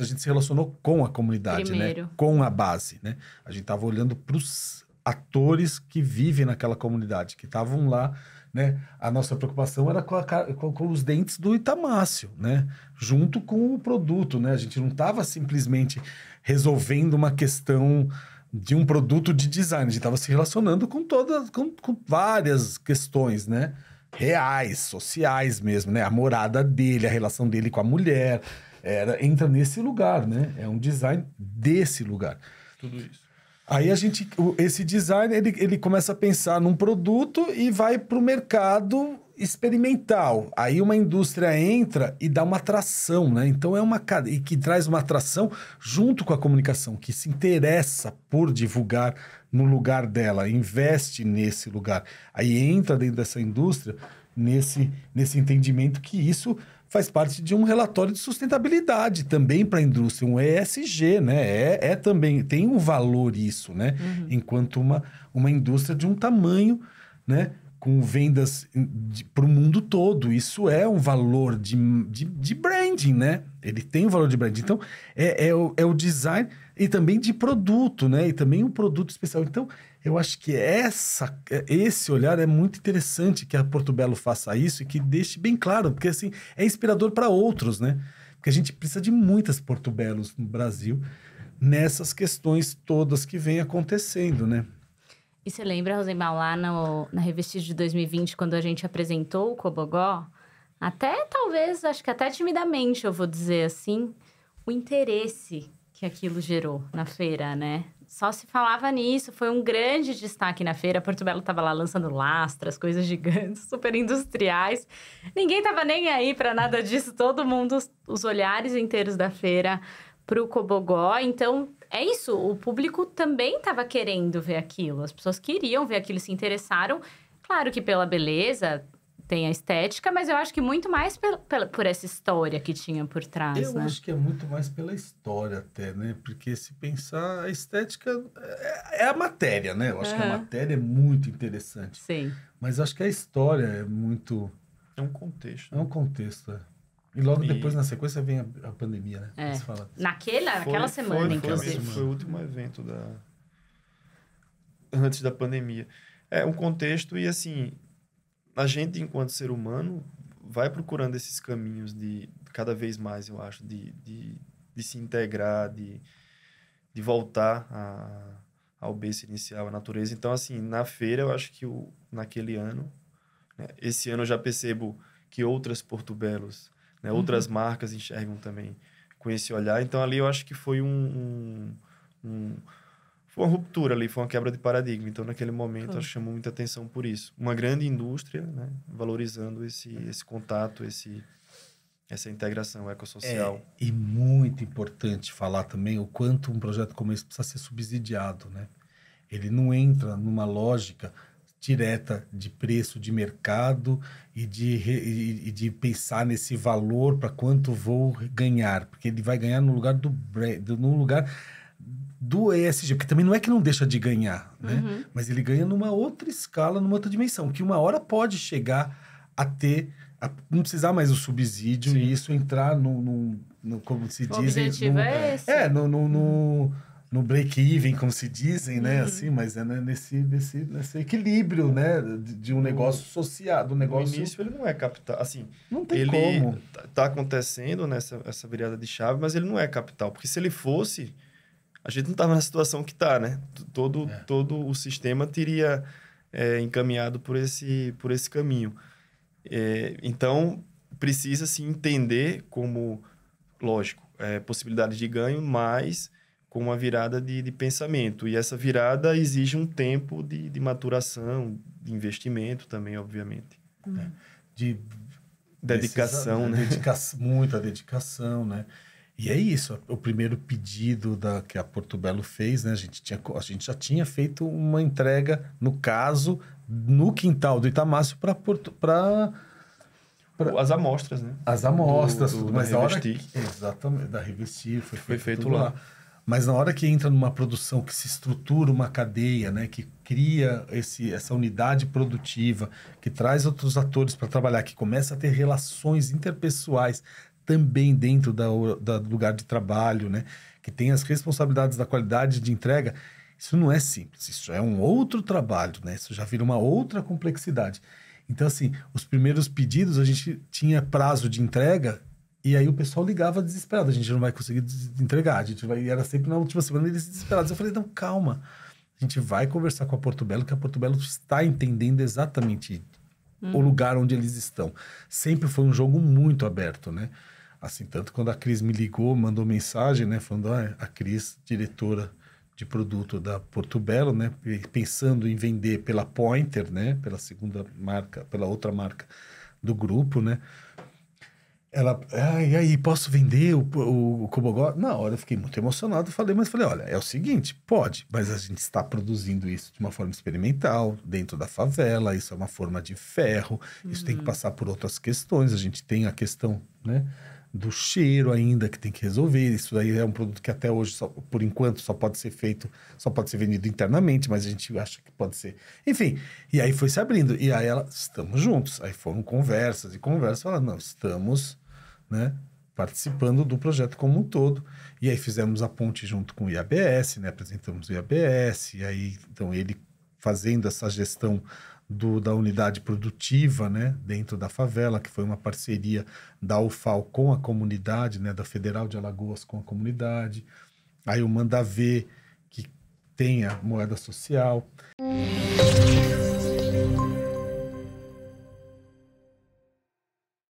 a gente se relacionou com a comunidade, né? Com a base, né? A gente estava olhando para os atores que vivem naquela comunidade, que estavam lá, né? A nossa preocupação era com, a, com, com, os dentes do Itamácio, né? Junto com o produto, né? A gente não estava simplesmente resolvendo uma questão de um produto de design, a gente estava se relacionando com todas, com, com várias questões, né? Reais, sociais mesmo, né? A morada dele, a relação dele com a mulher, era, entra nesse lugar, né? É um design desse lugar. Tudo isso. Aí a gente, esse design, ele, ele começa a pensar num produto e vai para o mercado experimental. Aí uma indústria entra e dá uma atração, né? Então é uma cadeia que traz uma atração junto com a comunicação, que se interessa por divulgar no lugar dela, investe nesse lugar. Aí entra dentro dessa indústria nesse, nesse entendimento que isso faz parte de um relatório de sustentabilidade também para a indústria, um ESG, né? É, é, também, tem um valor isso, né? Uhum. Enquanto uma, uma indústria de um tamanho, né? com vendas para o mundo todo. Isso é um valor de, de, de, branding, né? Ele tem um valor de branding. Então, é, é, o, é o design e também de produto, né? E também um produto especial. Então, eu acho que essa, é, esse olhar é muito interessante que a Porto Belo faça isso e que deixe bem claro, porque assim, é inspirador para outros, né? Porque a gente precisa de muitas Porto Belos no Brasil nessas questões todas que vêm acontecendo, né? E você lembra, Rosemar, lá no, na Revestido de 2020, quando a gente apresentou o Cobogó? Até, talvez, acho que até timidamente, eu vou dizer assim, o interesse que aquilo gerou na feira, né? Só se falava nisso, foi um grande destaque na feira. Porto Belo estava lá lançando lastras, coisas gigantes, super industriais. Ninguém estava nem aí para nada disso, todo mundo, os olhares inteiros da feira para o Cobogó. Então, é isso, o público também estava querendo ver aquilo. As pessoas queriam ver aquilo, se interessaram. Claro que pela beleza, tem a estética, mas eu acho que muito mais por, por essa história que tinha por trás. Eu né? acho que é muito mais pela história, até, né? Porque se pensar, a estética é, é a matéria, né? Eu acho uhum. que a matéria é muito interessante. Sim. Mas acho que a história é muito. É um contexto. É né? É um contexto. É. E logo e... depois, na sequência, vem a, a pandemia, né? É. Fala. Naquela, foi, semana, foi, inclusive. Então. Foi, foi o último evento da... antes da pandemia. É um contexto e, assim, a gente, enquanto ser humano, vai procurando esses caminhos de, cada vez mais, eu acho, de, de, de se integrar, de, de voltar a, ao berço inicial, à natureza. Então, assim, na feira, eu acho que o, naquele ano, né? esse ano eu já percebo que outras Belos... Né? Uhum. Outras marcas enxergam também com esse olhar. Então, ali eu acho que foi um, um, um foi uma ruptura ali, foi uma quebra de paradigma. Então, naquele momento, acho que chamou muita atenção por isso. Uma grande indústria, né, valorizando esse, esse contato, esse, essa integração ecossocial. É, e muito importante falar também o quanto um projeto como esse precisa ser subsidiado, né? Ele não entra numa lógica direta de preço de mercado e de, e de pensar nesse valor para quanto vou ganhar, porque ele vai ganhar no lugar do, do no lugar do ESG, porque também não é que não deixa de ganhar, né? Uhum. Mas ele ganha numa outra escala, numa outra dimensão, que uma hora pode chegar a ter, a não precisar mais do subsídio Sim. e isso entrar no, no, no como se o diz, objetivo no, é esse. É, no, no, no no break-even, como se dizem, né? Uhum. Assim, mas é né, nesse, nesse, nesse equilíbrio, né? De, de um negócio associado do um negócio... No início ele não é capital, assim... Não tem ele como. Tá, tá acontecendo nessa né, essa virada de chave, mas ele não é capital. Porque se ele fosse, a gente não tava na situação que tá, né? Todo, é. todo o sistema teria é, encaminhado por esse, por esse caminho. É, então, precisa se entender como, lógico, é, possibilidade de ganho, mas com uma virada de, de, pensamento. E essa virada exige um tempo de, de maturação, de investimento também, obviamente. Uhum. Né? De dedicação, né? né? Dedica muita dedicação, né? E é isso, o primeiro pedido da, que a Portobello fez, né? A gente, tinha, a gente já tinha feito uma entrega, no caso, no quintal do Itamácio para Porto. Pra, pra, as amostras, né? As amostras, do, do, mas da exatamente, da Revestir, foi, foi feito, lá. lá. Mas na hora que entra numa produção que se estrutura uma cadeia, né, que cria esse, essa unidade produtiva, que traz outros atores para trabalhar, que começa a ter relações interpessoais também dentro da, da, do lugar de trabalho, né, que tem as responsabilidades da qualidade de entrega, isso não é simples, isso é um outro trabalho, né? Isso já vira uma outra complexidade. Então, assim, os primeiros pedidos a gente tinha prazo de entrega e aí o pessoal ligava desesperado, a gente não vai conseguir entregar, a gente vai... E era sempre na última semana eles desesperados. Eu falei, não, calma, a gente vai conversar com a Porto Belo, que a Porto Belo está entendendo exatamente hum. o uhum. lugar onde eles estão. Sempre foi um jogo muito aberto, né? Assim, tanto quando a Cris me ligou, mandou mensagem, né? Falando, ah, a Cris, diretora de produto da Porto Belo, né? Pensando em vender pela Pointer, né? Pela segunda marca, pela outra marca do grupo, né? Ela, ah, e aí, posso vender o, o, Cobogó? Na hora eu fiquei muito emocionado, falei, mas falei, olha, é o seguinte, pode, mas a gente está produzindo isso de uma forma experimental, dentro da favela, isso é uma forma de ferro, uhum. isso tem que uhum. passar por outras questões, a gente tem a questão, né, do cheiro ainda que tem que resolver. Isso daí é um produto que até hoje, só, por enquanto, só pode ser feito, só pode ser vendido internamente, mas a gente acha que pode ser. Enfim, e aí foi se abrindo. E aí ela, estamos juntos. Aí foram conversas e conversas, falando, não, estamos né? participando do projeto como um todo. E aí fizemos a ponte junto com o IABS, né? apresentamos o IABS, e aí então ele fazendo essa gestão do, da unidade produtiva né? dentro da favela, que foi uma parceria da UFAL com a comunidade, né? da Federal de Alagoas com a comunidade. Aí o Mandavê, que tem a moeda social.